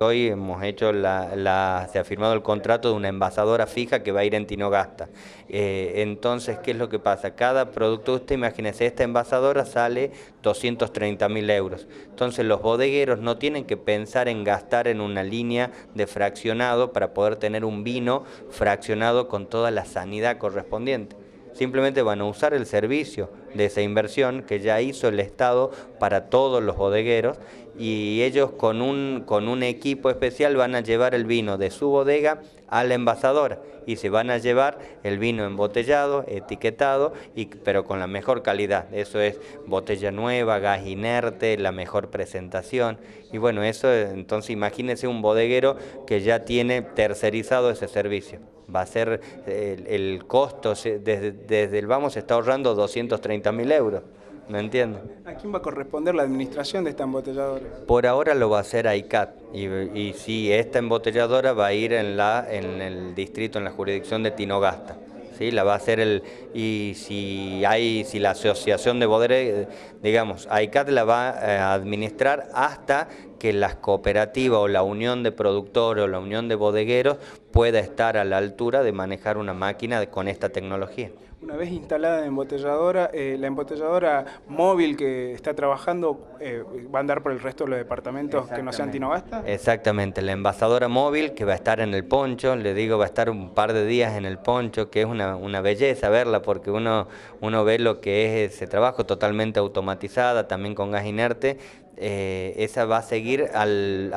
Hoy hemos hecho se ha firmado el contrato de una envasadora fija que va a ir en Tinogasta. Eh, entonces, ¿qué es lo que pasa? Cada producto, usted imagínese, esta envasadora sale 230 mil euros. Entonces, los bodegueros no tienen que pensar en gastar en una línea de fraccionado para poder tener un vino fraccionado con toda la sanidad correspondiente. Simplemente van a usar el servicio, de esa inversión que ya hizo el Estado para todos los bodegueros y ellos con un, con un equipo especial van a llevar el vino de su bodega a la envasadora y se van a llevar el vino embotellado, etiquetado, y, pero con la mejor calidad. Eso es botella nueva, gas inerte, la mejor presentación. Y bueno, eso entonces imagínense un bodeguero que ya tiene tercerizado ese servicio. Va a ser el, costo, desde, desde el vamos se está ahorrando 230 mil euros. ¿Me entiendes? ¿A quién va a corresponder la administración de esta embotelladora? Por ahora lo va a hacer AICAT y, y si esta embotelladora va a ir en, la, en el distrito, en la jurisdicción de Tinogasta. ¿sí? La va a hacer el... Y si hay, si la asociación de bodegas, digamos, ICAT la va eh, a administrar hasta que las cooperativas o la unión de productores o la unión de bodegueros pueda estar a la altura de manejar una máquina con esta tecnología. Una vez instalada la embotelladora, eh, la embotelladora móvil que está trabajando eh, va a andar por el resto de los departamentos que no sean Tinogasta. Exactamente, la envasadora móvil que va a estar en el poncho, le digo va a estar un par de días en el poncho, que es una, belleza verla porque uno, uno ve lo que es ese trabajo totalmente automatizada, también con gas inerte, eh, esa va a seguir a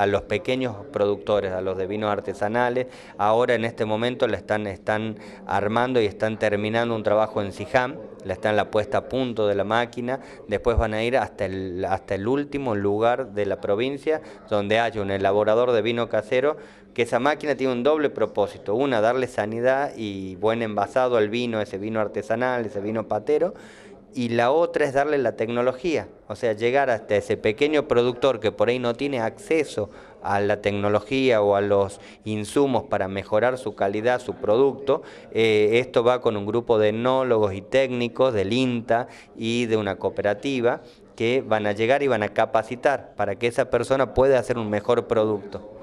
los pequeños productores, a los de vinos artesanales. Ahora en este momento la están, están armando y están terminando un trabajo en Sijam, la están la puesta a punto de la máquina, después van a ir hasta el, hasta el último lugar de la provincia donde hay un elaborador de vino casero que esa máquina tiene un doble propósito, una, darle sanidad y buen envasado al vino, ese vino artesanal, ese vino patero, y la otra es darle la tecnología, o sea, llegar hasta ese pequeño productor que por ahí no tiene acceso a la tecnología o a los insumos para mejorar su calidad, su producto. Eh, esto va con un grupo de enólogos y técnicos del INTA y de una cooperativa que van a llegar y van a capacitar para que esa persona pueda hacer un mejor producto.